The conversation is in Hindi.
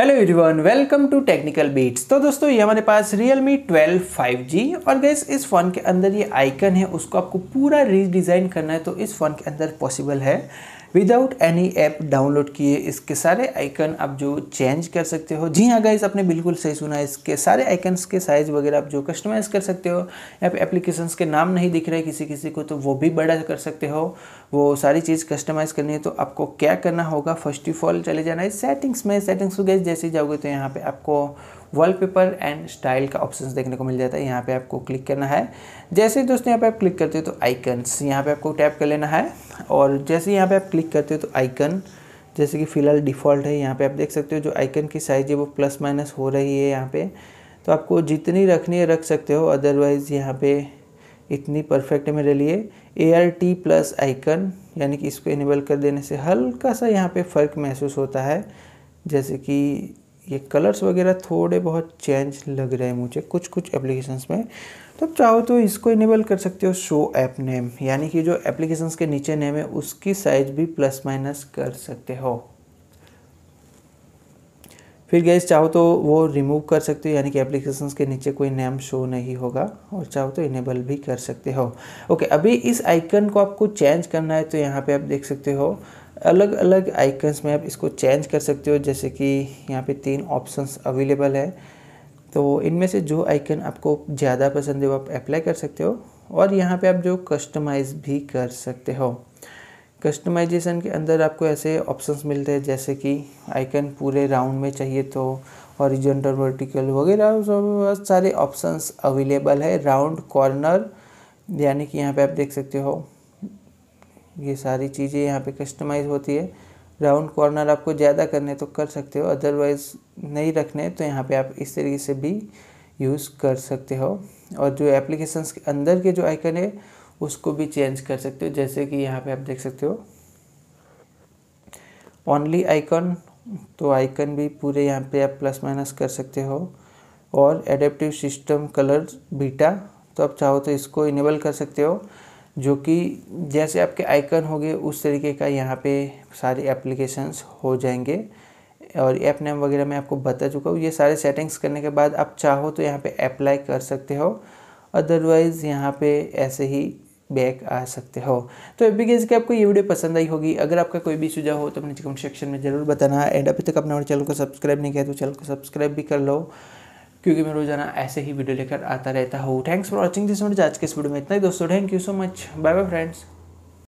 hello everyone welcome to technical beats तो दोस्तों ये हमारे पास Realme twelve five G और गैस इस फ़ोन के अंदर ये आइकन है उसको आपको पूरा रीडिज़ाइन करना है तो इस फ़ोन के अंदर पॉसिबल है विदाउट एनी ऐप डाउनलोड किए इसके सारे आइकन आप जो चेंज कर सकते हो जी हाँ गैस आपने बिल्कुल सही सुना है इसके सारे आइकन्स के साइज़ वगैरह आप जो कस्टमाइज़ कर सकते हो या फिर एप्लीकेशन के नाम नहीं दिख रहे किसी किसी को तो वो भी बड़ा कर सकते हो वो सारी चीज़ कस्टमाइज़ करनी है तो आपको क्या करना होगा फर्स्ट ऑफ ऑल चले जाना है सेटिंग्स में सेटिंग्स को गैस जैसे ही जाओगे तो यहाँ पे आपको वॉलपेपर एंड स्टाइल का ऑप्शन देखने को मिल जाता है यहाँ पे आपको क्लिक करना है जैसे दोस्तों यहाँ पे आप क्लिक करते हो तो आइकन्स यहाँ पे आपको टैप कर लेना है और जैसे यहाँ पे आप क्लिक करते हो तो आइकन जैसे कि फ़िलहाल डिफ़ॉल्ट है यहाँ पे आप देख सकते हो जो आइकन की साइज़ है वो प्लस माइनस हो रही है यहाँ पे तो आपको जितनी रखनी है रख सकते हो अदरवाइज़ यहाँ पे इतनी परफेक्ट है मेरे लिए A R T plus icon यानी कि इसको इनेबल कर देने से हल्का सा यहाँ पे फ़र्क महसूस होता है जैसे कि ये कलर्स वगैरह थोड़े बहुत चेंज लग रहे हैं मुझे कुछ कुछ एप्लीकेशंस में तो आप चाहो तो इसको इनेबल कर सकते हो शो ऐप नेम यानी कि जो एप्लीकेशंस के नीचे नेम है उसकी साइज भी प्लस माइनस कर सकते हो फिर गैस चाहो तो वो रिमूव कर सकते हो यानी कि एप्लीकेशंस के नीचे कोई नेम शो नहीं होगा और चाहो तो इनेबल भी कर सकते हो ओके अभी इस आइकन को आपको चेंज करना है तो यहाँ पे आप देख सकते हो अलग अलग आइकन्स में आप इसको चेंज कर सकते हो जैसे कि यहाँ पे तीन ऑप्शंस अवेलेबल है तो इनमें से जो आइकन आपको ज़्यादा पसंद है वो आप अप्लाई कर सकते हो और यहाँ पे आप जो कस्टमाइज़ भी कर सकते हो कस्टमाइजेशन के अंदर आपको ऐसे ऑप्शंस मिलते हैं जैसे कि आइकन पूरे राउंड में चाहिए तो हॉरिजेंटल वर्टिकल वगैरह सब सारे ऑप्शंस अवेलेबल है राउंड कॉर्नर यानी कि यहाँ पे आप देख सकते हो ये सारी चीज़ें यहाँ पे कस्टमाइज होती है राउंड कॉर्नर आपको ज़्यादा करने तो कर सकते हो अदरवाइज़ नहीं रखने तो यहाँ पे आप इस तरीके से भी यूज़ कर सकते हो और जो एप्लीकेशंस के अंदर के जो आइकन है उसको भी चेंज कर सकते हो जैसे कि यहाँ पे आप देख सकते हो ओनली आइकन तो आइकन भी पूरे यहाँ पे आप प्लस माइनस कर सकते हो और एडेप्टिव सिस्टम कलर बीटा तो आप चाहो तो इसको इनेबल कर सकते हो जो कि जैसे आपके आइकन होंगे उस तरीके का यहाँ पे सारे एप्लीकेशंस हो जाएंगे और ऐप नेम वगैरह मैं आपको बता चुका हूँ ये सारे सेटिंग्स करने के बाद आप चाहो तो यहाँ पे अप्लाई कर सकते हो अदरवाइज़ यहाँ पे ऐसे ही बैक आ सकते हो तो एपी गेज की आपको ये वीडियो पसंद आई होगी अगर आपका कोई भी सुझाव हो तो अपने कमेंट सेक्शन में ज़रूर बताना एंड अभी तक अपने चैनल को सब्सक्राइब नहीं किया तो चैनल को सब्सक्राइब भी कर लो क्योंकि मैं रोज़ाना ऐसे ही वीडियो लेकर आता रहता हूँ thanks for watching this video आज के इस वीडियो में इतना ही दोस्तों thank you so much bye bye friends